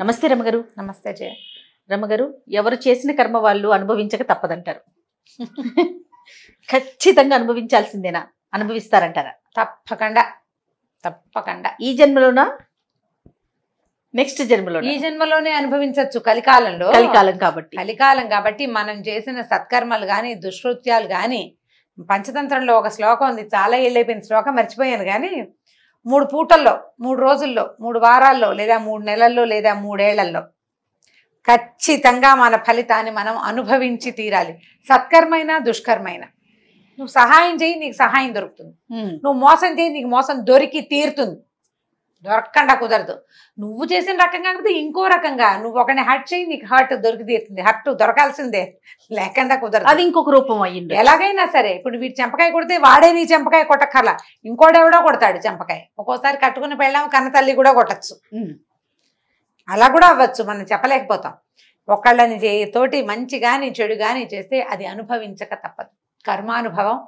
నమస్తే రమగారు నమస్తే జయ రమగారు ఎవరు చేసిన కర్మ వాళ్ళు అనుభవించక తప్పదంటారు ఖచ్చితంగా అనుభవించాల్సిందేనా అనుభవిస్తారంటారా తప్పకుండా తప్పకుండా ఈ జన్మలోనా నెక్స్ట్ జన్మలో ఈ జన్మలోనే అనుభవించవచ్చు కలికాలంలో కలికాలం కాబట్టి కలికాలం కాబట్టి మనం చేసిన సత్కర్మలు కానీ దుష్కృత్యాలు కానీ పంచతంత్రంలో ఒక శ్లోకం ఉంది చాలా ఏళ్ళైపోయిన శ్లోకం మర్చిపోయాను కానీ మూడు పూటల్లో మూడు రోజుల్లో మూడు వారాల్లో లేదా మూడు నెలల్లో లేదా మూడేళ్లలో ఖచ్చితంగా మన ఫలితాన్ని మనం అనుభవించి తీరాలి సత్కర్మైన దుష్కర్మైన నువ్వు సహాయం చేయి నీకు సహాయం దొరుకుతుంది నువ్వు మోసం చేయి నీకు మోసం దొరికి తీరుతుంది దొరకకుండా కుదరదు నువ్వు చేసిన రకం కాకపోతే ఇంకో రకంగా నువ్వు ఒకని హర్ట్ చేయి నీకు హర్ట్ దొరికితీరుతుంది హర్ట్ దొరకాల్సిందే లేకుండా కుదరదు అది ఇంకొక రూపం అయ్యింది ఎలాగైనా సరే ఇప్పుడు వీడు చెంపకాయ కొడితే వాడే నీ చెంపకాయ కొట్టకల ఇంకోడెవడో కొడతాడు చెంపకాయ ఒక్కోసారి కట్టుకుని పెళ్ళాము కన్న తల్లి కూడా కొట్టచ్చు అలా కూడా అవ్వచ్చు మనం చెప్పలేకపోతాం ఒకళ్ళని తోటి మంచి కానీ చెడు కానీ చేస్తే అది అనుభవించక తప్పదు కర్మానుభవం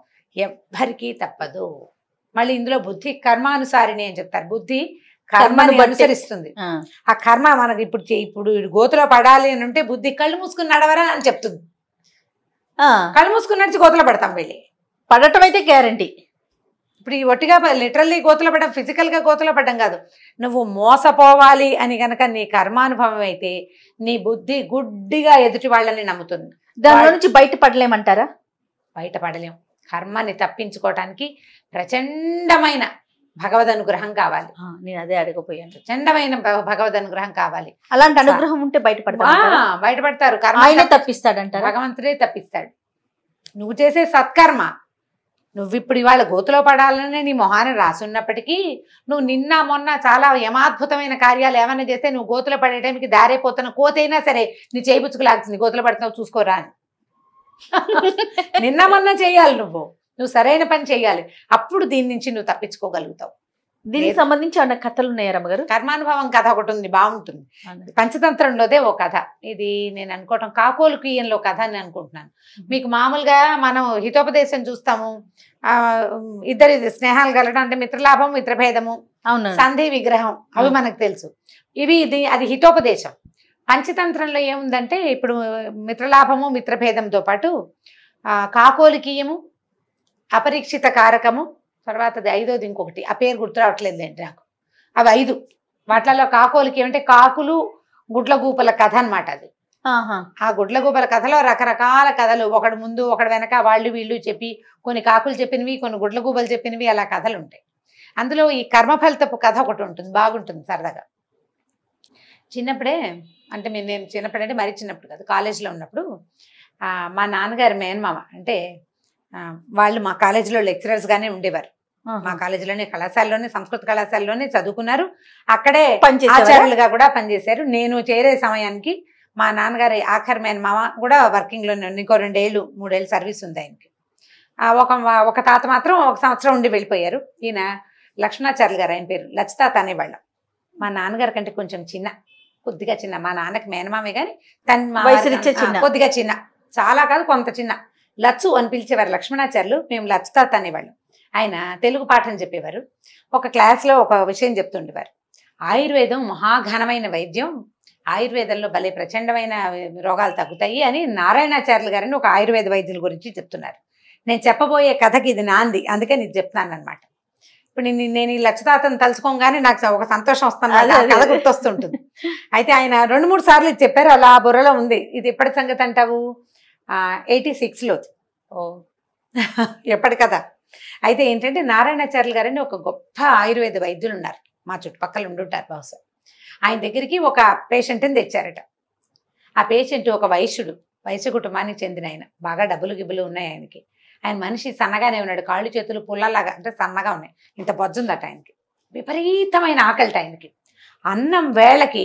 ఎవ్వరికీ తప్పదు మళ్ళీ ఇందులో బుద్ధి కర్మానుసారిని అని చెప్తారు బుద్ధి కర్మని అనుసరిస్తుంది ఆ కర్మ మనకి ఇప్పుడు ఇప్పుడు గోతులో పడాలి అని ఉంటే బుద్ధి కళ్ళు మూసుకుని నడవరా అని చెప్తుంది కళ్ళు మూసుకుని నడిచి గోతులో పడతాం వెళ్ళి పడటం అయితే గ్యారంటీ ఇప్పుడు ఈ ఒట్టిగా లిటరల్లీ గోతులో పడ్డం ఫిజికల్గా గోతులో పడ్డం కాదు నువ్వు మోసపోవాలి అని కనుక నీ కర్మానుభవం అయితే నీ బుద్ధి గుడ్డిగా ఎదుటి వాళ్ళని నమ్ముతుంది దాని నుంచి బయటపడలేమంటారా పడలేము కర్మని తప్పించుకోవటానికి ప్రచండమైన భగవద్ అనుగ్రహం కావాలి నేను అదే అడగపోయాను చండమైన భగవద్ అనుగ్రహం కావాలి అలాంటి అనుగ్రహం ఉంటే బయటపడతారు బయటపడతారు కర్మ తప్పిస్తాడంటారు భగవంతుడే తప్పిస్తాడు నువ్వు చేసే సత్కర్మ నువ్వు ఇప్పుడు ఇవాళ గోతులో పడాలని నీ మొహాన్ని రాసున్నప్పటికీ నువ్వు నిన్న మొన్న చాలా యమాద్భుతమైన కార్యాలు ఏమైనా చేస్తే నువ్వు గోతులో పడే టైంకి దారైపోతున్న కోతైనా సరే నీ చేయిపుచ్చుకులాల్సింది గోతులో పడుతున్నావు చూసుకోరా నిన్న మొన్న చేయాలి నువ్వు నువ్వు సరైన పని చేయాలి అప్పుడు దీని నుంచి నువ్వు తప్పించుకోగలుగుతావు దీనికి సంబంధించి అన్న కథలు ఉన్నాయి రమ్మగారు కర్మానుభవం కథ ఒకటి ఉంది బాగుంటుంది పంచతంత్రంలోదే ఓ కథ ఇది నేను అనుకోవటం కాకోలు క్రియంలో కథ అని అనుకుంటున్నాను మీకు మామూలుగా మనం హితోపదేశం చూస్తాము ఇద్దరి స్నేహాలు కలగడం అంటే మిత్రలాభం మిత్రభేదము అవును సంధి విగ్రహం అవి మనకు తెలుసు ఇవి ఇది అది హితోపదేశం పంచతంత్రంలో ఏముందంటే ఇప్పుడు మిత్రలాభము మిత్రభేదంతో పాటు కాకోలు కీయము అపరీక్షిత కారకము తర్వాతది ఐదోది ఇంకొకటి ఆ పేరు అండి నాకు అవి ఐదు వాటిలో కాకులకి ఏమంటే కాకులు గుడ్లగూపల కథ అనమాట అది ఆ గుడ్లగూపల కథలో రకరకాల కథలు ఒకడు ముందు ఒకడు వెనక వాళ్ళు వీళ్ళు చెప్పి కొన్ని కాకులు చెప్పినవి కొన్ని గుడ్లగూపలు చెప్పినవి అలా కథలు ఉంటాయి అందులో ఈ కర్మఫలితపు కథ ఒకటి ఉంటుంది బాగుంటుంది సరదాగా చిన్నప్పుడే అంటే మేము నేను చిన్నప్పుడు అంటే మరీ చిన్నప్పుడు కాదు కాలేజీలో ఉన్నప్పుడు మా నాన్నగారు మేనమామ అంటే వాళ్ళు మా కాలేజీలో లెక్చరర్స్ గానే ఉండేవారు మా కాలేజీలోనే కళాశాలలోనే సంస్కృత కళాశాలలోనే చదువుకున్నారు అక్కడే ఆచార్యులుగా కూడా పనిచేశారు నేను చేరే సమయానికి మా నాన్నగారి ఆఖరి మేన మామ కూడా వర్కింగ్లోనే ఇంకో రెండేళ్ళు మూడేళ్ళు సర్వీస్ ఉంది ఆయనకి ఒక ఒక తాత మాత్రం ఒక సంవత్సరం ఉండి వెళ్ళిపోయారు ఈయన లక్ష్మణాచార్యులు గారు ఆయన పేరు లచ్చితాత అనేవాళ్ళం మా నాన్నగారి కంటే కొంచెం చిన్న కొద్దిగా చిన్న మా నాన్నకి మేనమామే కానీ తన కొద్దిగా చిన్న చాలా కాదు కొంత చిన్న లచ్చు అని పిలిచేవారు లక్ష్మణాచార్యులు మేము లచ్చు తాత అనేవాళ్ళం ఆయన తెలుగు పాఠం చెప్పేవారు ఒక క్లాస్లో ఒక విషయం చెప్తుండేవారు ఆయుర్వేదం మహాఘనమైన వైద్యం ఆయుర్వేదంలో భలే ప్రచండమైన రోగాలు తగ్గుతాయి అని నారాయణాచార్యులు గారిని ఒక ఆయుర్వేద వైద్యుల గురించి చెప్తున్నారు నేను చెప్పబోయే కథకి ఇది నాంది అందుకే నేను చెప్తున్నాను అనమాట ఇప్పుడు నేను ఈ లక్షతాతను తలుచుకోగానే నాకు ఒక సంతోషం వస్తాను కథ గుర్తొస్తుంటుంది అయితే ఆయన రెండు మూడు సార్లు చెప్పారు అలా బుర్రలో ఉంది ఇది ఎప్పటి సంగతి అంటావు ఎయిటీ సిక్స్లో కదా అయితే ఏంటంటే నారాయణాచార్యులు గారని ఒక గొప్ప ఆయుర్వేద వైద్యులు ఉన్నారు మా చుట్టుపక్కల ఉండుంటారు బహుశా ఆయన దగ్గరికి ఒక పేషెంట్ని తెచ్చారట ఆ పేషెంట్ ఒక వైశ్యుడు వైశ్య కుటుంబానికి చెందిన ఆయన బాగా డబ్బులు గిబ్బులు ఉన్నాయి ఆయనకి ఆయన మనిషి సన్నగానే ఉన్నాడు కాళ్ళు చేతులు పుల్లలాగా అంటే సన్నగా ఉన్నాయి ఇంత బొజ్జుందట ఆయనకి విపరీతమైన ఆకలిట ఆయనకి అన్నం వేళకి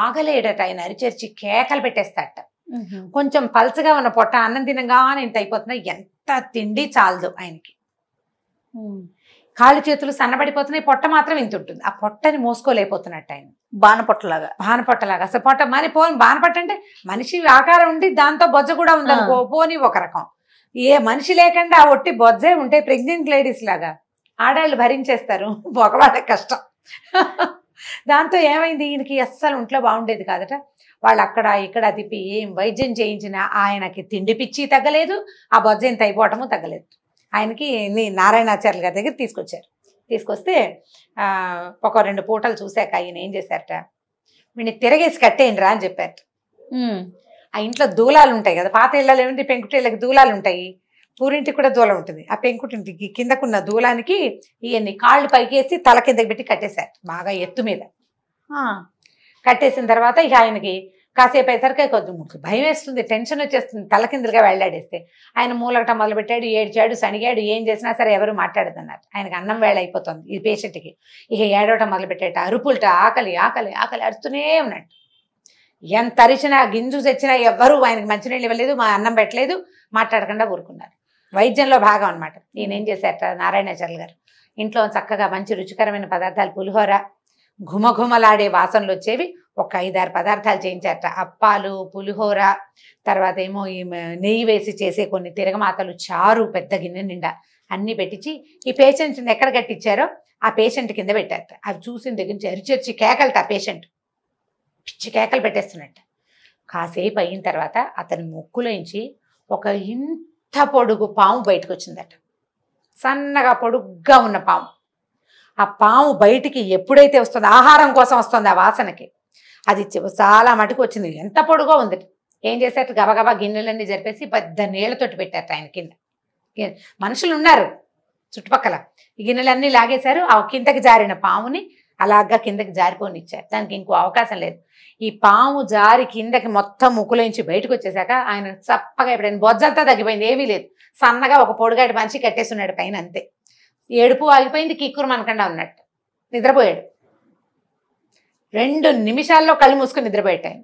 ఆగలేడట ఆయన అరిచేర్చి కేకలు పెట్టేస్తాడట కొంచెం పలచగా ఉన్న పొట్ట అన్నం తినగానే ఇంత అయిపోతున్నా ఎంత తిండి చాలదు ఆయనకి కాళ్ళు చేతులు సన్నబడిపోతున్నాయి పొట్ట మాత్రం ఇంత ఉంటుంది ఆ పొట్టని మోసుకోలేకపోతున్నట్టు ఆయన బాణపొట్టలాగా బాణపొట్టలాగా అసలు పొట్ట మరి పోని బాణపట్ట అంటే మనిషి ఆకారం ఉండి దాంతో బొజ్జ కూడా ఉందనుకో పోని ఒక రకం ఏ మనిషి లేకుండా ఆ ఒట్టి బొజ్జే ఉంటాయి ప్రెగ్నెంట్ లేడీస్ లాగా ఆడాళ్ళు భరించేస్తారు మగవాళ్ళ కష్టం దాంతో ఏమైంది ఈయనకి అస్సలు ఒంట్లో బాగుండేది కాదట వాళ్ళు అక్కడ ఇక్కడ తిప్పి ఏం వైద్యం చేయించినా ఆయనకి తిండి పిచ్చి తగ్గలేదు ఆ బొజ్జం తగ్గిపోవటము తగ్గలేదు ఆయనకి నారాయణాచార్య గారి దగ్గర తీసుకొచ్చారు తీసుకొస్తే ఒక రెండు పూటలు చూశాక ఆయన ఏం చేశారట వీడిని తిరగేసి కట్టేయండి రా అని చెప్పారు ఆ ఇంట్లో దూలాలు ఉంటాయి కదా పాత ఇళ్ళలు ఏమిటి పెంకుటిళ్ళకి దూలాలు ఉంటాయి పూరింటికి కూడా దూలం ఉంటుంది ఆ పెంకుటింటికి కిందకున్న దూలానికి ఇవన్నీ కాళ్ళు పైకేసి తల కిందకి పెట్టి కట్టేశారు బాగా ఎత్తు మీద కట్టేసిన తర్వాత ఇక ఆయనకి కాసేపు అయ్యేసరికి ముక్కు భయం వేస్తుంది టెన్షన్ వచ్చేస్తుంది తల కిందలుగా వెళ్ళాడేస్తే ఆయన మూలగట మొదలుపెట్టాడు ఏడ్చాడు సణిగాడు ఏం చేసినా సరే ఎవరు మాట్లాడదన్నారు ఆయనకు అన్నం వేళ అయిపోతుంది ఈ పేషెంట్కి ఇక ఏడవటం మొదలుపెట్టాట అరుపులట ఆకలి ఆకలి ఆకలి అరుస్తూనే ఉన్నట్టు ఎంత అరిచినా గింజు తెచ్చినా ఎవ్వరూ ఆయనకి మంచినీళ్ళు ఇవ్వలేదు మా అన్నం పెట్టలేదు మాట్లాడకుండా ఊరుకున్నారు వైద్యంలో భాగం అనమాట ఈయన ఏం చేశారట నారాయణాచార్య గారు ఇంట్లో చక్కగా మంచి రుచికరమైన పదార్థాలు పులిహోర ఘుమఘుమలాడే వాసనలు వచ్చేవి ఒక ఐదారు పదార్థాలు చేయించారట అప్పాలు పులిహోర తర్వాత ఏమో ఈ నెయ్యి వేసి చేసే కొన్ని తిరగమాతలు చారు పెద్ద గిన్నె నిండా అన్నీ పెట్టించి ఈ పేషెంట్ని ఎక్కడ కట్టించారో ఆ పేషెంట్ కింద పెట్టారట అవి చూసిన దగ్గర నుంచి అరిచరిచి కేకలట ఆ పేషెంట్ పిచ్చి కేకలు పెట్టేస్తున్నట్ట కాసేపు అయిన తర్వాత అతని ముక్కులోంచి ఒక ఇంత పెద్ద పొడుగు పాము బయటకు వచ్చిందట సన్నగా పొడుగ్గా ఉన్న పాము ఆ పాము బయటికి ఎప్పుడైతే వస్తుందో ఆహారం కోసం వస్తుంది ఆ వాసనకి అది చాలా మటుకు వచ్చింది ఎంత పొడుగో ఉంది ఏం చేశారు గబగబా గిన్నెలన్నీ జరిపేసి పెద్ద నీళ్లతోటి పెట్టారు ఆయన కింద మనుషులు ఉన్నారు చుట్టుపక్కల గిన్నెలన్నీ లాగేశారు ఆ కిందకి జారిన పాముని అలాగా కిందకి జారిపోనిచ్చారు దానికి ఇంకో అవకాశం లేదు ఈ పాము జారి కిందకి మొత్తం ముక్కులోంచి బయటకు వచ్చేసాక ఆయన చప్పగా ఎప్పుడైనా బొజ్జంతా తగ్గిపోయింది ఏమీ లేదు సన్నగా ఒక పొడుగాటి మనిషి ఉన్నాడు పైన అంతే ఏడుపు ఆగిపోయింది కిక్కురు మనకండా ఉన్నట్టు నిద్రపోయాడు రెండు నిమిషాల్లో కళ్ళు మూసుకుని నిద్రపోయేటాయి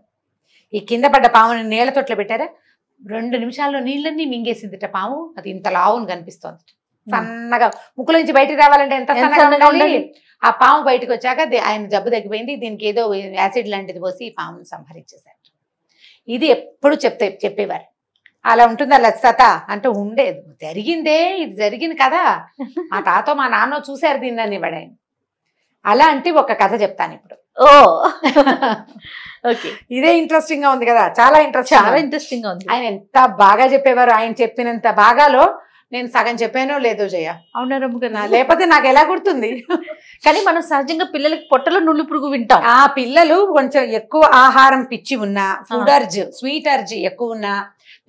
ఈ కింద పడ్డ పాముని నీళ్ళ తొట్లో పెట్టారా రెండు నిమిషాల్లో నీళ్ళన్నీ మింగేసిందిట పాము అది ఇంత లావును కనిపిస్తోంది సన్నగా ముక్కు నుంచి బయటకు రావాలంటే ఎంత సన్నగా ఉండాలి ఆ పాము బయటకు వచ్చాక ఆయన జబ్బు తగ్గిపోయింది దీనికి ఏదో యాసిడ్ లాంటిది పోసి ఈ పామును సంహరించేశారు ఇది ఎప్పుడు చెప్తే చెప్పేవారు అలా ఉంటుంది అలా సత అంటే ఉండేది జరిగిందే ఇది జరిగింది కదా మా తాత మా నాన్న చూశారు దీన్ని అని ఇవ్వడాయని అంటే ఒక కథ చెప్తాను ఇప్పుడు ఓ ఓకే ఇదే ఇంట్రెస్టింగ్ గా ఉంది కదా చాలా ఇంట్రెస్ట్ చాలా ఇంట్రెస్టింగ్ గా ఉంది ఆయన ఎంత బాగా చెప్పేవారు ఆయన చెప్పినంత బాగాలో నేను సగం చెప్పానో లేదో జయ అవునా కదా లేకపోతే నాకు ఎలా గుర్తుంది కానీ మనం సహజంగా పిల్లలకి పొట్టలో నుళ్ళు పురుగు వింటాం ఆ పిల్లలు కొంచెం ఎక్కువ ఆహారం పిచ్చి ఉన్నా ఫుడ్ అర్జ్ స్వీట్ అర్జ్ ఎక్కువ ఉన్నా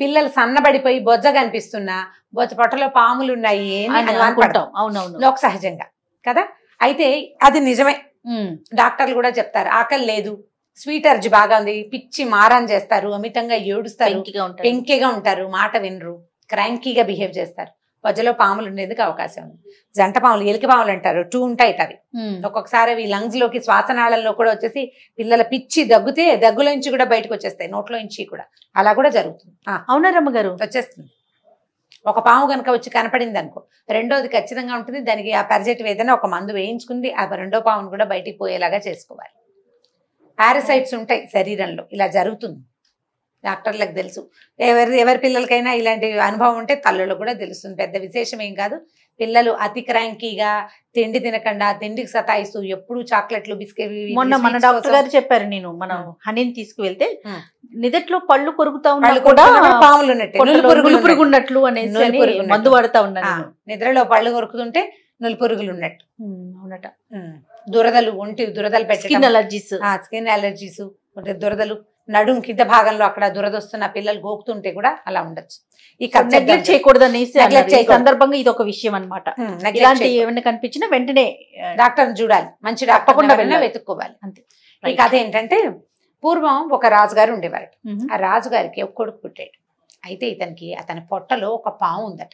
పిల్లలు సన్నబడిపోయి బొజ్జ కనిపిస్తున్నా బొజ్జ పొట్టలో పాములు ఉన్నాయి అవునవును లోక సహజంగా కదా అయితే అది నిజమే డాక్టర్లు కూడా చెప్తారు ఆకలి లేదు స్వీట్ అర్జ్ బాగా ఉంది పిచ్చి మారాన్ చేస్తారు అమితంగా ఏడుస్తారు పెంకిగా ఉంటారు మాట వినరు క్రాంకీగా బిహేవ్ చేస్తారు మధ్యలో పాములు ఉండేందుకు అవకాశం ఉంది జంట పాములు ఎలిక పాములు అంటారు టూ ఉంటాయి అవి ఒక్కొక్కసారి అవి లంగ్స్ లోకి శ్వాసనాళంలో కూడా వచ్చేసి పిల్లల పిచ్చి దగ్గితే దగ్గులోంచి కూడా బయటకు వచ్చేస్తాయి నోట్లోంచి కూడా అలా కూడా జరుగుతుంది అవునారమ్మ గారు వచ్చేస్తుంది ఒక పాము కనుక వచ్చి కనపడింది అనుకో రెండోది ఖచ్చితంగా ఉంటుంది దానికి ఆ పరిజెటివ్ ఏదైనా ఒక మందు వేయించుకుంది ఆ రెండో పామును కూడా బయటికి పోయేలాగా చేసుకోవాలి పారసైట్స్ ఉంటాయి శరీరంలో ఇలా జరుగుతుంది డాక్టర్లకు తెలుసు ఎవరి ఎవరి పిల్లలకైనా ఇలాంటి అనుభవం ఉంటే తల్లులకు కూడా తెలుస్తుంది పెద్ద విశేషం ఏం కాదు పిల్లలు అతి క్రాంకీగా తిండి తినకుండా తిండికి సతాయిస్తూ ఎప్పుడు చాక్లెట్లు బిస్కెట్ మొన్న మన డాక్టర్ గారు చెప్పారు నేను మనం హనీని తీసుకువెళ్తే నిదట్లో పళ్ళు కొరుకుతా పాములు పురుగు ఉన్నట్లు అనేసి మందు వాడుతా ఉన్నా నిద్రలో పళ్ళు కొరుకుతుంటే నులు పురుగులు ఉన్నట్టు అవునట దురదలు ఒంటి దురదలు పెట్టి స్కిన్ అలర్జీస్ స్కిన్ అలర్జీస్ దురదలు నడుం కింద భాగంలో అక్కడ దురదొస్తున్న పిల్లలు గోకుతుంటే కూడా అలా ఉండొచ్చు ఇక నెగ్లెక్ట్ చేయకూడదని సందర్భంగా ఇది ఒక విషయం అనమాట hmm, ఏమైనా కనిపించినా వెంటనే డాక్టర్ చూడాలి మంచి డాక్టర్ వెతుక్కోవాలి అంతే కథ అదేంటంటే పూర్వం ఒక రాజుగారు ఉండేవారు ఆ రాజుగారికి ఒక కొడుకు పుట్టాడు అయితే ఇతనికి అతని పొట్టలో ఒక పాము ఉందట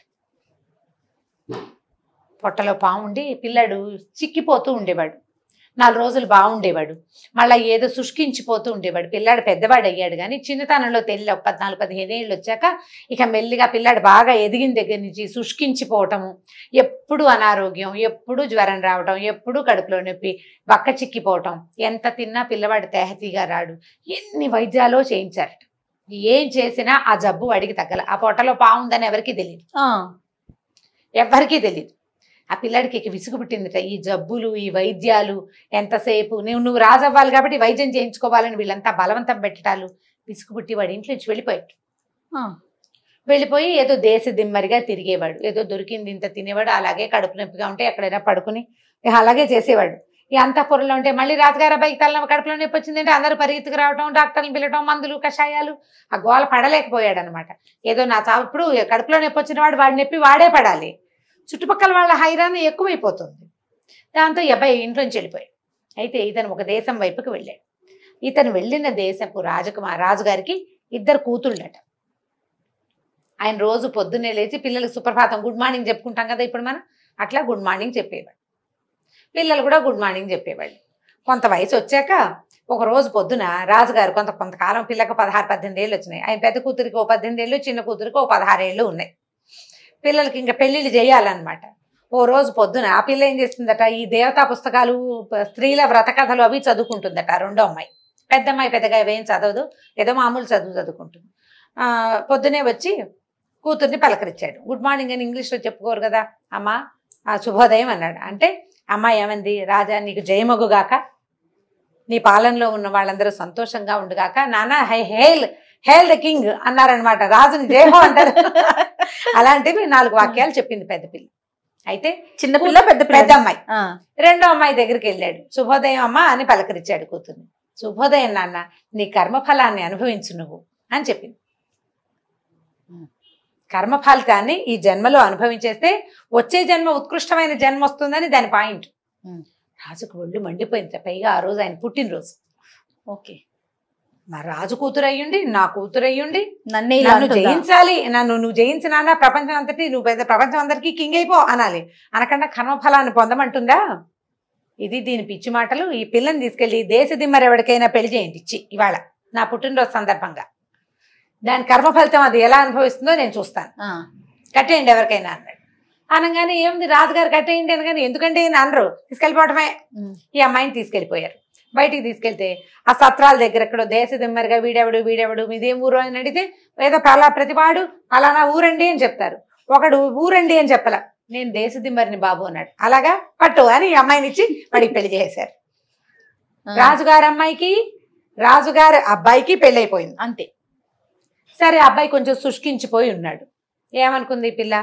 పొట్టలో పాము ఉండి పిల్లడు చిక్కిపోతూ ఉండేవాడు నాలుగు రోజులు బాగుండేవాడు మళ్ళీ ఏదో శుష్కించిపోతూ ఉండేవాడు పిల్లాడు పెద్దవాడు అయ్యాడు కానీ చిన్నతనంలో తెలియ పద్నాలుగు పదిహేను ఏళ్ళు వచ్చాక ఇక మెల్లిగా పిల్లాడు బాగా ఎదిగిన దగ్గర నుంచి శుష్కించిపోవటము ఎప్పుడు అనారోగ్యం ఎప్పుడు జ్వరం రావటం ఎప్పుడు కడుపులో నొప్పి బక్క చిక్కిపోవటం ఎంత తిన్నా పిల్లవాడు తేహతీగా రాడు ఎన్ని వైద్యాలో చేయించారట ఏం చేసినా ఆ జబ్బు వాడికి తగ్గల ఆ పొట్టలో పావుందని ఎవరికి తెలియదు ఎవరికీ తెలియదు ఆ పిల్లాడికి విసుగు పుట్టిందిట ఈ జబ్బులు ఈ వైద్యాలు ఎంతసేపు నువ్వు నువ్వు రాజవ్వాలి కాబట్టి వైద్యం చేయించుకోవాలని వీళ్ళంతా బలవంతం పెట్టడాలు విసుగు పుట్టి వాడి ఇంట్లో నుంచి వెళ్ళిపోయాడు వెళ్ళిపోయి ఏదో దేశ దిమ్మరిగా తిరిగేవాడు ఏదో దొరికింది ఇంత తినేవాడు అలాగే కడుపు నొప్పిగా ఉంటే ఎక్కడైనా పడుకుని అలాగే చేసేవాడు ఈ అంతఃపురంలో ఉంటే మళ్ళీ రాజుగారు బైక్ తల కడుపులో నొప్పి అంటే అందరూ పరిగెత్తుకు రావడం డాక్టర్ని పిలవడం మందులు కషాయాలు ఆ గోల పడలేకపోయాడు అనమాట ఏదో నా చావు ఇప్పుడు కడుపులో నొప్పి వచ్చిన వాడు వాడి నొప్పి వాడే పడాలి చుట్టుపక్కల వాళ్ళ హైరాణ ఎక్కువైపోతుంది దాంతో ఎబ్బాయి అబ్బాయి ఇంట్లోంచి వెళ్ళిపోయి అయితే ఇతను ఒక దేశం వైపుకి వెళ్ళాడు ఇతను వెళ్ళిన దేశపు రాజకుమార్ రాజుగారికి ఇద్దరు కూతుళ్ళట ఆయన రోజు పొద్దున్నే లేచి పిల్లలకు సుప్రభాతం గుడ్ మార్నింగ్ చెప్పుకుంటాం కదా ఇప్పుడు మనం అట్లా గుడ్ మార్నింగ్ చెప్పేవాడు పిల్లలు కూడా గుడ్ మార్నింగ్ చెప్పేవాళ్ళు కొంత వయసు వచ్చాక ఒక రోజు పొద్దున రాజుగారు కొంత కొంతకాలం పిల్లకు పదహారు పద్దెనిమిది ఏళ్ళు వచ్చినాయి ఆయన పెద్ద కూతురికి ఓ పద్దెనిమిది ఏళ్ళు చిన్న కూతురికి ఓ పదహారు ఏళ్ళు ఉన్నాయి పిల్లలకి ఇంకా పెళ్ళిళ్ళు చేయాలన్నమాట ఓ రోజు పొద్దున ఆ పిల్ల ఏం చేస్తుందట ఈ దేవతా పుస్తకాలు స్త్రీల వ్రత కథలు అవి చదువుకుంటుందట రెండో అమ్మాయి పెద్ద అమ్మాయి పెద్దగా ఇవేం చదవదు ఏదో మామూలు చదువు చదువుకుంటుంది పొద్దునే వచ్చి కూతుర్ని పలకరించాడు గుడ్ మార్నింగ్ అని ఇంగ్లీష్లో చెప్పుకోరు కదా అమ్మ శుభోదయం అన్నాడు అంటే అమ్మ ఏమంది రాజా నీకు జయమగుగాక నీ పాలనలో ఉన్న వాళ్ళందరూ సంతోషంగా ఉండుగాక నానా హై హేల్ హేల్ ద కింగ్ అన్నారనమాట రాజుని దేహం అంటారు అలాంటివి నాలుగు వాక్యాలు చెప్పింది పెద్ద పిల్ల అయితే చిన్న పిల్ల పెద్ద పెద్ద అమ్మాయి రెండో అమ్మాయి దగ్గరికి వెళ్ళాడు శుభోదయం అమ్మ అని పలకరించాడు కూతుర్ని శుభోదయం నాన్న నీ కర్మఫలాన్ని అనుభవించు నువ్వు అని చెప్పింది కర్మఫలితాన్ని ఈ జన్మలో అనుభవించేస్తే వచ్చే జన్మ ఉత్కృష్టమైన జన్మ వస్తుందని దాని పాయింట్ రాజుకు ఒళ్ళు మండిపోయింది పైగా ఆ రోజు ఆయన పుట్టినరోజు ఓకే నా రాజు కూతురు అయ్యుండి నా కూతురు అయ్యుండి నన్ను నన్ను జయించాలి నన్ను నువ్వు జయించినా ప్రపంచం అంతటి నువ్వు పెద్ద ప్రపంచం అందరికీ కింగ్ అయిపో అనాలి అనకుండా కర్మఫలాన్ని పొందమంటుందా ఇది దీని పిచ్చి మాటలు ఈ పిల్లని తీసుకెళ్ళి దేశ దిమ్మరెవడికైనా పెళ్లి చేయండి ఇచ్చి ఇవాళ నా పుట్టినరోజు సందర్భంగా దాని కర్మ ఫలితం అది ఎలా అనుభవిస్తుందో నేను చూస్తాను కట్టేయండి ఎవరికైనా అన్నాడు అనగానే ఏముంది రాజుగారు కట్టేయండి అనగానే ఎందుకంటే అనరు తీసుకెళ్ళిపోవటమే ఈ అమ్మాయిని తీసుకెళ్ళిపోయారు బయటికి తీసుకెళ్తే ఆ సత్రాల దగ్గర ఎక్కడో దేశ దిమ్మరిగా వీడెవడు వీడెవడు మీదేం ఊరు అని అడిగితే లేదా పలా ప్రతివాడు అలానా ఊరండి అని చెప్తారు ఒకడు ఊరండి అని చెప్పలే నేను దేశ దిమ్మరిని బాబు అన్నాడు అలాగా పట్టు అని అమ్మాయిని ఇచ్చి వాడికి పెళ్లి చేశారు రాజుగారి అమ్మాయికి రాజుగారు అబ్బాయికి అయిపోయింది అంతే సరే అబ్బాయి కొంచెం శుష్కించిపోయి ఉన్నాడు ఏమనుకుంది పిల్ల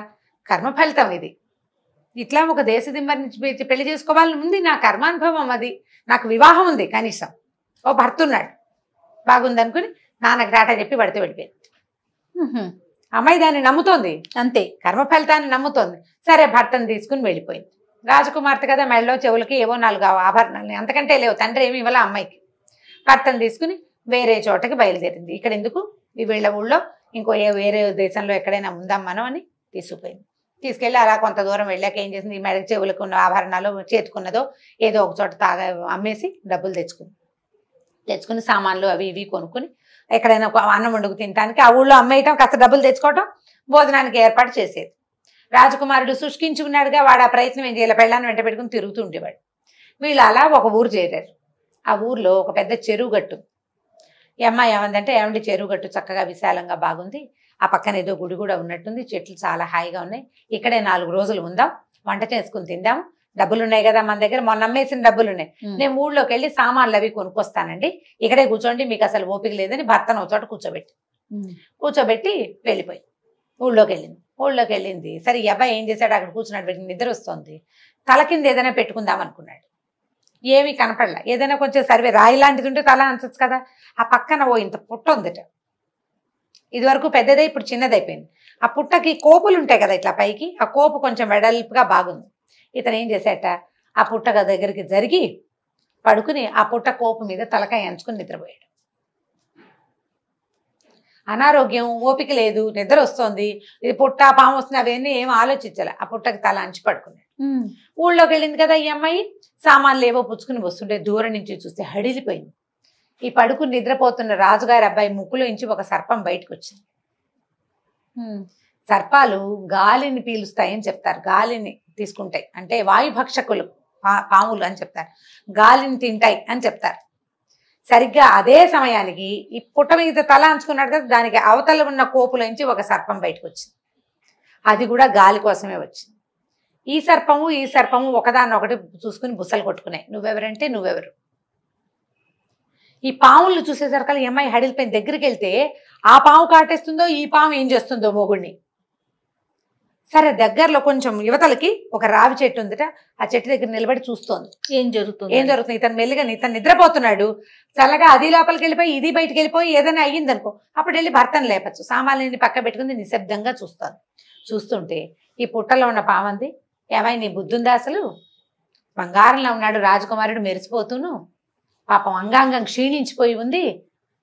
కర్మ ఫలితం ఇది ఇట్లా ఒక దేశ నుంచి పెళ్లి చేసుకోవాలని ఉంది నా కర్మానుభవం అది నాకు వివాహం ఉంది కనీసం ఓ భర్త ఉన్నాడు బాగుంది అనుకుని నాన్నకు రాట చెప్పి పడితే వెళ్ళిపోయింది అమ్మాయి దాన్ని నమ్ముతోంది అంతే కర్మ ఫలితాన్ని నమ్ముతోంది సరే భర్తను తీసుకుని వెళ్ళిపోయింది రాజకుమార్తె కదా మెళ్ళలో చెవులకి ఏవో నాలుగు ఆభరణాలు అంతకంటే లేవు తండ్రి ఏమి ఇవ్వాలా అమ్మాయికి భర్తను తీసుకుని వేరే చోటకి బయలుదేరింది ఇక్కడ ఎందుకు ఈ వీళ్ళ ఊళ్ళో ఇంకో ఏ వేరే దేశంలో ఎక్కడైనా ఉందాం మనం అని తీసుకుపోయింది తీసుకెళ్ళి అలా కొంత దూరం వెళ్ళాక ఏం చేసింది మెడ ఉన్న ఆభరణాలు చేతుకున్నదో ఏదో ఒక చోట తాగా అమ్మేసి డబ్బులు తెచ్చుకుంది తెచ్చుకుని సామాన్లు అవి ఇవి కొనుక్కుని ఎక్కడైనా అన్నం వండుకు తినడానికి ఆ ఊళ్ళో అమ్మేయటం కాస్త డబ్బులు తెచ్చుకోవటం భోజనానికి ఏర్పాటు చేసేది రాజకుమారుడు శుష్కించుకున్నాడుగా వాడు ఆ ప్రయత్నం ఏం చేయాలి పెళ్ళాన్ని వెంట పెట్టుకుని తిరుగుతూ ఉండేవాడు వీళ్ళు అలా ఒక ఊరు చేరారు ఆ ఊర్లో ఒక పెద్ద చెరువు గట్టు ఈ అమ్మాయి ఏమందంటే ఏమండి చెరువు గట్టు చక్కగా విశాలంగా బాగుంది ఆ పక్కన ఏదో గుడి కూడా ఉన్నట్టుంది చెట్లు చాలా హాయిగా ఉన్నాయి ఇక్కడే నాలుగు రోజులు ఉందాం వంట చేసుకుని తిందాం డబ్బులు ఉన్నాయి కదా మన దగ్గర మొన్న అమ్మేసిన డబ్బులు ఉన్నాయి నేను ఊళ్ళోకి వెళ్ళి సామాన్లు అవి కొనుక్కొస్తానండి ఇక్కడే కూర్చోండి మీకు అసలు ఓపిక లేదని భర్తను ఒక చోట కూర్చోబెట్టి కూర్చోబెట్టి వెళ్ళిపోయి ఊళ్ళోకి వెళ్ళింది ఊళ్ళోకి వెళ్ళింది సరే అబ్బాయి ఏం చేశాడు అక్కడ కూర్చున్నాడు పెట్టి నిద్ర వస్తుంది తల కింద ఏదైనా పెట్టుకుందాం అనుకున్నాడు ఏమీ కనపడలే ఏదైనా కొంచెం సర్వే రాయి లాంటిది ఉంటే తల అనిచచ్చు కదా ఆ పక్కన ఓ ఇంత పుట్ట ఉందిట ఇది వరకు పెద్దదే ఇప్పుడు చిన్నదైపోయింది ఆ పుట్టకి కోపులు ఉంటాయి కదా ఇట్లా పైకి ఆ కోపు కొంచెం వెడల్పుగా బాగుంది ఇతను ఏం చేశాట ఆ పుట్ట దగ్గరికి జరిగి పడుకుని ఆ పుట్ట కోపు మీద తలకాయ ఎంచుకుని నిద్రపోయాడు అనారోగ్యం ఓపిక లేదు నిద్ర వస్తుంది ఇది పుట్ట పాము వస్తుంది అవన్నీ ఏం ఆలోచించాలి ఆ పుట్టకి తల అంచి పడుకున్నాడు ఊళ్ళోకి వెళ్ళింది కదా ఈ అమ్మాయి సామాన్లు ఏవో పుచ్చుకుని వస్తుంటే దూరం నుంచి చూస్తే హడిలిపోయింది ఈ పడుకుని నిద్రపోతున్న రాజుగారి అబ్బాయి ముక్కులో నుంచి ఒక సర్పం బయటకు వచ్చింది సర్పాలు గాలిని పీలుస్తాయని చెప్తారు గాలిని తీసుకుంటాయి అంటే వాయుభక్షకులు పాములు అని చెప్తారు గాలిని తింటాయి అని చెప్తారు సరిగ్గా అదే సమయానికి ఈ పుట్ట మీద తల అంచుకున్నాడు కదా దానికి అవతల ఉన్న కోపులోంచి ఒక సర్పం బయటకు వచ్చింది అది కూడా గాలి కోసమే వచ్చింది ఈ సర్పము ఈ సర్పము ఒకదాన్నొకటి చూసుకుని బుసలు కొట్టుకున్నాయి నువ్వెవరంటే నువ్వెవరు ఈ పావులను చూసేసరికి ఈ అమ్మాయి హడిల్పోయిన దగ్గరికి వెళ్తే ఆ పాము కాటేస్తుందో ఈ పాము ఏం చేస్తుందో మోగుడిని సరే దగ్గరలో కొంచెం యువతలకి ఒక రావి చెట్టు ఉందిట ఆ చెట్టు దగ్గర నిలబడి చూస్తోంది ఏం జరుగుతుంది ఏం జరుగుతుంది ఇతను మెల్లిగా ఇతను నిద్రపోతున్నాడు చల్లగా అది లోపలికి వెళ్ళిపోయి ఇది బయటికి వెళ్ళిపోయి ఏదైనా అయ్యింది అనుకో అప్పుడు వెళ్ళి భర్తను లేపచ్చు సామాన్యుని పక్క పెట్టుకుని నిశ్శబ్దంగా చూస్తాను చూస్తుంటే ఈ పుట్టలో ఉన్న పామంది ఏమైనా నీ బుద్ధుందా అసలు బంగారంలో ఉన్నాడు రాజకుమారుడు మెరిసిపోతూను పాపం అంగాంగం క్షీణించిపోయి ఉంది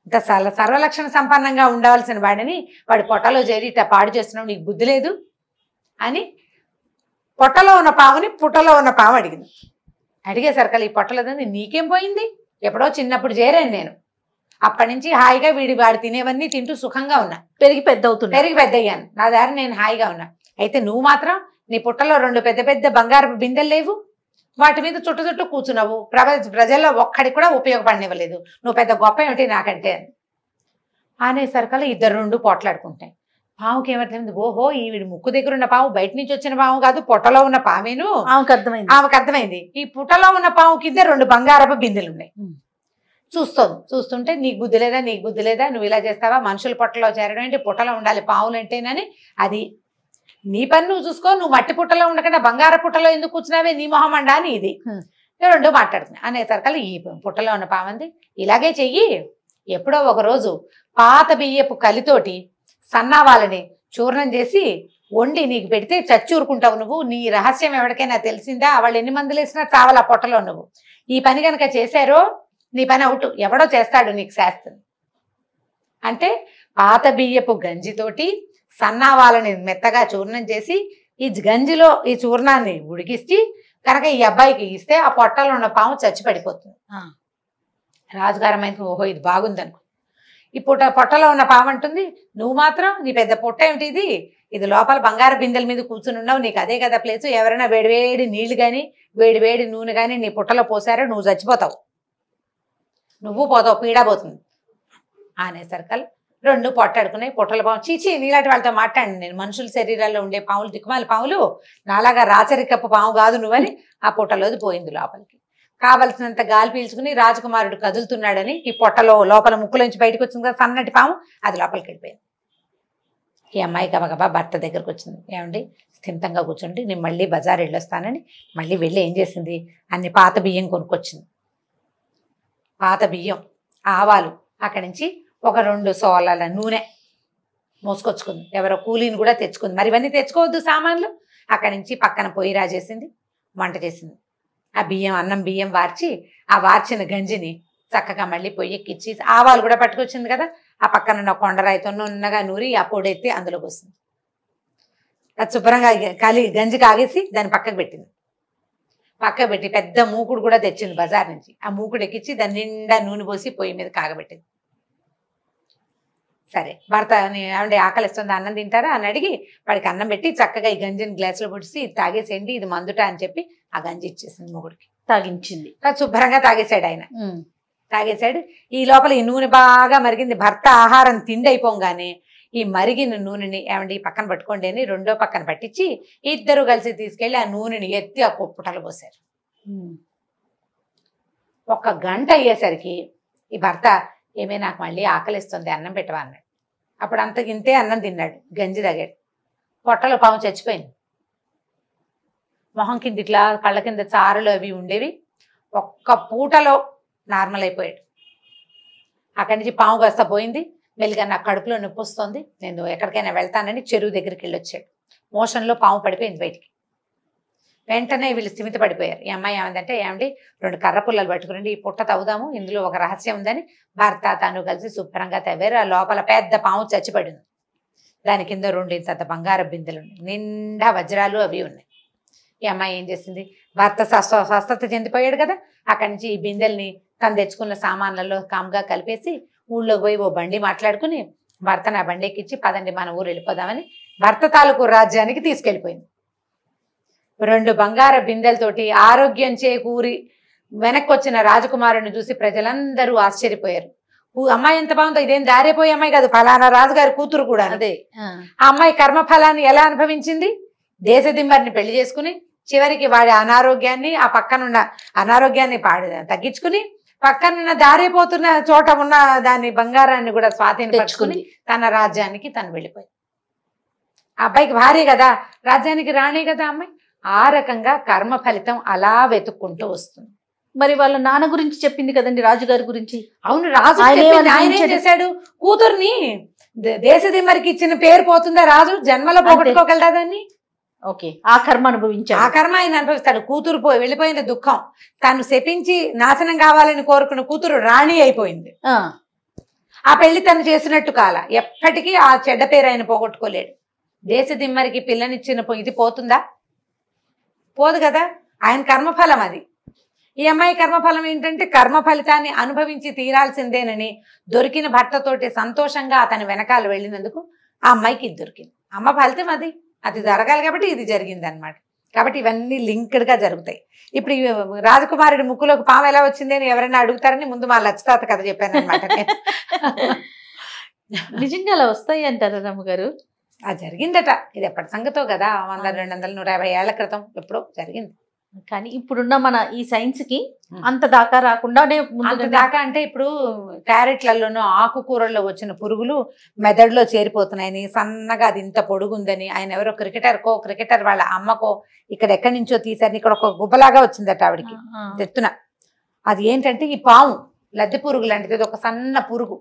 ఇంత సర్వ సర్వలక్షణ సంపన్నంగా ఉండవలసిన వాడిని వాడి పొట్టలో చేరి ఇట్లా పాడు చేస్తున్నావు నీకు బుద్ధి లేదు అని పొట్టలో ఉన్న పాముని పుట్టలో ఉన్న పాము అడిగింది అడిగేసరికల్ ఈ పొట్టలేదని నీకేం పోయింది ఎప్పుడో చిన్నప్పుడు చేరాను నేను అప్పటి నుంచి హాయిగా వీడి వాడు తినేవన్నీ తింటూ సుఖంగా ఉన్నా పెరిగి పెద్ద అవుతుంది పెరిగి పెద్ద నా దారి నేను హాయిగా ఉన్నా అయితే నువ్వు మాత్రం నీ పుట్టలో రెండు పెద్ద పెద్ద బంగారపు బిందెలు లేవు వాటి మీద చుట్టూ చుట్టూ కూర్చున్నావు ప్రజల్లో ఒక్కడికి కూడా ఉపయోగపడినివ్వలేదు నువ్వు పెద్ద గొప్ప ఏమిటి నాకంటే ఆనేసరికల్లా ఇద్దరు రెండు పోట్లాడుకుంటాయి పాముకి ఏమర్థమైంది ఓహో ఈవిడ ముక్కు దగ్గర ఉన్న పాము బయట నుంచి వచ్చిన పాము కాదు పొట్టలో ఉన్న పామేను ఆమెకు అర్థమైంది ఆమెకు అర్థమైంది ఈ పుట్టలో ఉన్న పాము కింద రెండు బంగారపు బిందెలు ఉన్నాయి చూస్తుంది చూస్తుంటే నీకు బుద్ధి లేదా నీకు బుద్ధి లేదా నువ్వు ఇలా చేస్తావా మనుషులు పొట్టలో చేరడం ఏంటి పొట్టలో ఉండాలి పావులు అంటేనని అది నీ పని నువ్వు చూసుకో నువ్వు మట్టి పుట్టలో ఉండకుండా బంగార పుట్టలో ఎందుకు కూర్చున్నావే నీ మొహం అండా అని ఇది రెండు మాట్లాడుతున్నాయి అనేసరికల్ ఈ పుట్టలో ఉన్న పామంది ఇలాగే చెయ్యి ఎప్పుడో ఒకరోజు పాత బియ్యపు కలితోటి సన్నావాలని చూర్ణం చేసి వండి నీకు పెడితే చచ్చూరుకుంటావు నువ్వు నీ రహస్యం ఎవరికైనా తెలిసిందా వాళ్ళు ఎన్ని మందులు వేసినా చావలా పొట్టలో నువ్వు ఈ పని కనుక చేశారో నీ పని అవుట్ ఎవడో చేస్తాడు నీకు శాస్త్రం అంటే పాత బియ్యపు గంజితోటి సన్నావాలని మెత్తగా చూర్ణం చేసి ఈ గంజిలో ఈ చూర్ణాన్ని ఉడికిచ్చి కనుక ఈ అబ్బాయికి ఇస్తే ఆ పొట్టలో ఉన్న పాము చచ్చి పడిపోతుంది రాజుగారం అయితే ఓహో ఇది బాగుంది అనుకో ఈ పుట్ట పొట్టలో ఉన్న పాము అంటుంది నువ్వు మాత్రం నీ పెద్ద పొట్ట ఏమిటి ఇది ఇది లోపల బంగారు బిందెల మీద కూర్చుని ఉన్నావు నీకు అదే కదా ప్లేసు ఎవరైనా వేడివేడి నీళ్లు కానీ వేడివేడి నూనె కానీ నీ పుట్టలో పోసారో నువ్వు చచ్చిపోతావు నువ్వు పోతావు పీడా పోతుంది ఆనే సర్కల్ రెండు పొట్టడుకున్నాయి పొట్టల పాము చీచి నీలాంటి వాళ్ళతో మాట్లాడి నేను మనుషుల శరీరాల్లో ఉండే పాములు దిక్కుమాల పాములు నాలాగా రాచరికప్ప పాము కాదు నువ్వని ఆ పొట్టలోది పోయింది లోపలికి కావలసినంత గాలి పీల్చుకుని రాజకుమారుడు కదులుతున్నాడని ఈ పొట్టలో లోపల ముక్కులోంచి బయటకు వచ్చింది కదా సన్నటి పాము అది లోపలికి వెళ్ళిపోయింది ఈ అమ్మాయి గబగబా భర్త దగ్గరకు వచ్చింది ఏమండి స్థిమితంగా కూర్చుంటే నేను మళ్ళీ బజార్ వెళ్ళొస్తానని మళ్ళీ వెళ్ళి ఏం చేసింది అన్ని పాత బియ్యం కొనుక్కొచ్చింది పాత బియ్యం ఆవాలు అక్కడి నుంచి ఒక రెండు సోలాల నూనె మోసుకొచ్చుకుంది ఎవరో కూలీని కూడా తెచ్చుకుంది మరి ఇవన్నీ తెచ్చుకోవద్దు సామాన్లు అక్కడి నుంచి పక్కన పొయ్యి రాజేసింది వంట చేసింది ఆ బియ్యం అన్నం బియ్యం వార్చి ఆ వార్చిన గంజిని చక్కగా మళ్ళీ పొయ్యి ఎక్కిచ్చి ఆవాలు కూడా పట్టుకొచ్చింది కదా ఆ పక్కన ఉన్న కొండరాయితో ఉన్నగా నూరి ఆ పొడెత్తి అందులోకి వస్తుంది అది శుభ్రంగా కాలి గంజి కాగేసి దాన్ని పక్కకు పెట్టింది పక్కకు పెట్టి పెద్ద మూకుడు కూడా తెచ్చింది బజార్ నుంచి ఆ మూకుడు ఎక్కించి దాని నిండా నూనె పోసి పొయ్యి మీద కాగబెట్టింది సరే భర్త ఆకలి ఆకలిస్తుంది అన్నం తింటారా అని అడిగి వాడికి అన్నం పెట్టి చక్కగా ఈ గంజిని గ్లాసులో పొడిసి తాగేసేయండి ఇది మందుట అని చెప్పి ఆ గంజి ఇచ్చేసింది మొగుడికి తాగించింది శుభ్రంగా తాగేశాడు ఆయన తాగేశాడు ఈ లోపల ఈ నూనె బాగా మరిగింది భర్త ఆహారం తిండి అయిపోగానే ఈ మరిగిన నూనెని ఏమండి పక్కన పట్టుకోండి అని రెండో పక్కన పట్టించి ఇద్దరు కలిసి తీసుకెళ్లి ఆ నూనెని ఎత్తి ఆ కుప్పుటలు పోసారు ఒక గంట అయ్యేసరికి ఈ భర్త ఏమే నాకు మళ్ళీ ఆకలిస్తుంది అన్నం పెట్టవా అన్నాడు అప్పుడు అంత గింతే అన్నం తిన్నాడు గంజి తగ్గాడు పొట్టలు పాము చచ్చిపోయింది మొహం కింద ఇట్లా కళ్ళ కింద చారులు అవి ఉండేవి ఒక్క పూటలో నార్మల్ అయిపోయాడు అక్కడి నుంచి పాము కాస్త పోయింది మెల్లిగా నా కడుపులో నొప్పి వస్తుంది నేను ఎక్కడికైనా వెళ్తానని చెరువు దగ్గరికి వెళ్ళొచ్చాడు మోషన్లో పాము పడిపోయింది బయటికి వెంటనే వీళ్ళు స్థిమిత పడిపోయారు ఈ అమ్మాయి ఏమందంటే ఏమండి రెండు కర్ర పుల్లలు పట్టుకురండి ఈ పుట్ట తవ్వుదాము ఇందులో ఒక రహస్యం ఉందని భర్త తను కలిసి శుభ్రంగా తవ్వారు ఆ లోపల పెద్ద పాము చచ్చిపడింది దాని కింద రెండింత బంగారు బిందెలు నిండా వజ్రాలు అవి ఉన్నాయి ఈ అమ్మాయి ఏం చేసింది భర్త స్వస్థత చెందిపోయాడు కదా అక్కడి నుంచి ఈ బిందెల్ని తను తెచ్చుకున్న సామాన్లలో కామ్గా కలిపేసి ఊళ్ళోకి పోయి ఓ బండి మాట్లాడుకుని భర్త నా బండి ఇచ్చి పదండి మన ఊరు వెళ్ళిపోదామని భర్త తాలూకు రాజ్యానికి తీసుకెళ్ళిపోయింది రెండు బంగార బిందెలతోటి ఆరోగ్యం చేకూరి వెనక్కి వచ్చిన రాజకుమారుని చూసి ప్రజలందరూ ఆశ్చర్యపోయారు అమ్మాయి ఎంత బాగుందో ఇదేం దారిపోయే అమ్మాయి కాదు ఫలానా రాజుగారి కూతురు కూడా అదే ఆ అమ్మాయి కర్మ ఫలాన్ని ఎలా అనుభవించింది దేశదింబర్ని పెళ్లి చేసుకుని చివరికి వాడి అనారోగ్యాన్ని ఆ పక్కనున్న అనారోగ్యాన్ని పాడి తగ్గించుకుని పక్కనున్న దారిపోతున్న చోట ఉన్న దాని బంగారాన్ని కూడా స్వాధీనపరుచుకుని తన రాజ్యానికి తను వెళ్ళిపోయి అబ్బాయికి భార్య కదా రాజ్యానికి రాణి కదా అమ్మాయి ఆ రకంగా కర్మ ఫలితం అలా వెతుక్కుంటూ వస్తుంది మరి వాళ్ళ నాన్న గురించి చెప్పింది కదండి రాజుగారి గురించి అవును రాజు ఆయన చేశాడు కూతుర్ని దిమ్మరికి ఇచ్చిన పేరు పోతుందా రాజు జన్మలో పోగొట్టుకోగలడా దాన్ని ఓకే ఆ కర్మ అనుభవించాడు ఆ కర్మ ఆయన అనుభవిస్తాడు కూతురు పోయి వెళ్ళిపోయిన దుఃఖం తను శపించి నాశనం కావాలని కోరుకున్న కూతురు రాణి అయిపోయింది ఆ పెళ్లి తను చేసినట్టు కాల ఎప్పటికీ ఆ చెడ్డ పేరు ఆయన పోగొట్టుకోలేడు దేశదిమ్మరికి పిల్లనిచ్చిన ఇది పోతుందా పోదు కదా ఆయన కర్మఫలం అది ఈ అమ్మాయి కర్మఫలం ఏంటంటే కర్మ ఫలితాన్ని అనుభవించి తీరాల్సిందేనని దొరికిన భర్తతోటి సంతోషంగా అతని వెనకాల వెళ్ళినందుకు ఆ అమ్మాయికి ఇది దొరికింది అమ్మ ఫలితం అది అది జరగాలి కాబట్టి ఇది జరిగింది అనమాట కాబట్టి ఇవన్నీ లింక్డ్గా జరుగుతాయి ఇప్పుడు రాజకుమారుడి ముక్కులోకి పాము ఎలా వచ్చింది అని ఎవరైనా అడుగుతారని ముందు మా లక్షతాత కథ చెప్పాను అనమాట నిజంగా అలా వస్తాయి అంటారా రమ్మ గారు ఆ జరిగిందట ఇది ఎప్పటి సంగతో కదా వంద రెండు వందల నూట యాభై ఏళ్ల క్రితం ఎప్పుడో జరిగింది కానీ ఇప్పుడున్న మన ఈ సైన్స్ కి అంత దాకా రాకుండా అంత దాకా అంటే ఇప్పుడు క్యారెట్లలోనూ ఆకుకూరల్లో వచ్చిన పురుగులు మెదడులో చేరిపోతున్నాయని సన్నగా అది ఇంత పొడుగుందని ఆయన ఎవరో క్రికెటర్ కో క్రికెటర్ వాళ్ళ అమ్మకో ఇక్కడ ఎక్కడి నుంచో తీసారని ఇక్కడ ఒక గుబ్బలాగా వచ్చిందట ఆవిడికి తెత్తున అది ఏంటంటే ఈ పాము లద్దె పురుగు లాంటిది ఒక సన్న పురుగు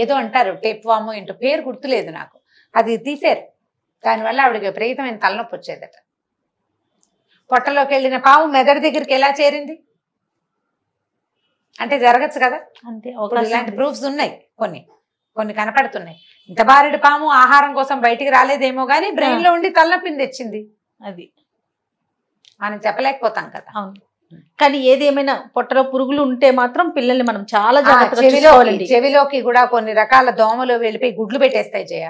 ఏదో అంటారు టేప్ వాము ఏంటో పేరు గుర్తులేదు నాకు అది తీసారు దానివల్ల ఆవిడకి విపరీతమైన తలనొప్పి వచ్చేదట పొట్టలోకి వెళ్ళిన పాము మెదడు దగ్గరికి ఎలా చేరింది అంటే జరగచ్చు కదా అంతే ఇలాంటి ప్రూఫ్స్ ఉన్నాయి కొన్ని కొన్ని కనపడుతున్నాయి ఇంత బారెడు పాము ఆహారం కోసం బయటికి రాలేదేమో కానీ లో ఉండి తలనొప్పిని తెచ్చింది అది మనం చెప్పలేకపోతాం కదా అవును కానీ ఏదేమైనా పొట్టలో పురుగులు ఉంటే మాత్రం పిల్లల్ని మనం చాలా జాగ్రత్తగా చెవిలోకి కూడా కొన్ని రకాల దోమలు వెళ్ళిపోయి గుడ్లు పెట్టేస్తాయి జయ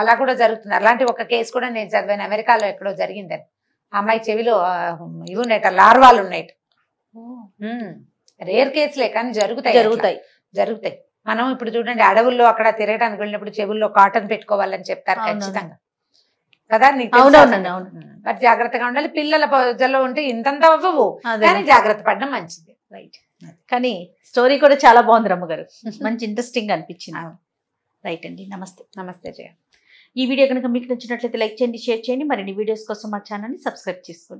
అలా కూడా జరుగుతుంది అలాంటి ఒక కేసు కూడా నేను చదివాను అమెరికాలో ఎక్కడో జరిగిందని అమ్మాయి చెవిలో ఇవి ఉన్నాయట లార్వాలు ఉన్నాయట రేర్ కేసులే కానీ జరుగుతాయి జరుగుతాయి జరుగుతాయి మనం ఇప్పుడు చూడండి అడవుల్లో అక్కడ తిరగడానికి వెళ్ళినప్పుడు చెవుల్లో కాటన్ పెట్టుకోవాలని చెప్తారు ఖచ్చితంగా కదా మరి జాగ్రత్తగా ఉండాలి పిల్లల పొజలో ఉంటే ఇంతంత అవ్వవు కానీ జాగ్రత్త పడడం మంచిది రైట్ కానీ స్టోరీ కూడా చాలా బాగుంది రమ్మగారు మంచి ఇంట్రెస్టింగ్ అనిపించింది రైట్ అండి నమస్తే నమస్తే జయ ఈ వీడియో కనుక మీకు నచ్చినట్లయితే లైక్ చేయండి షేర్ చేయండి మరిన్ని వీడియోస్ కోసం మా ఛానల్ని సబ్స్క్రైబ్ చేసుకోండి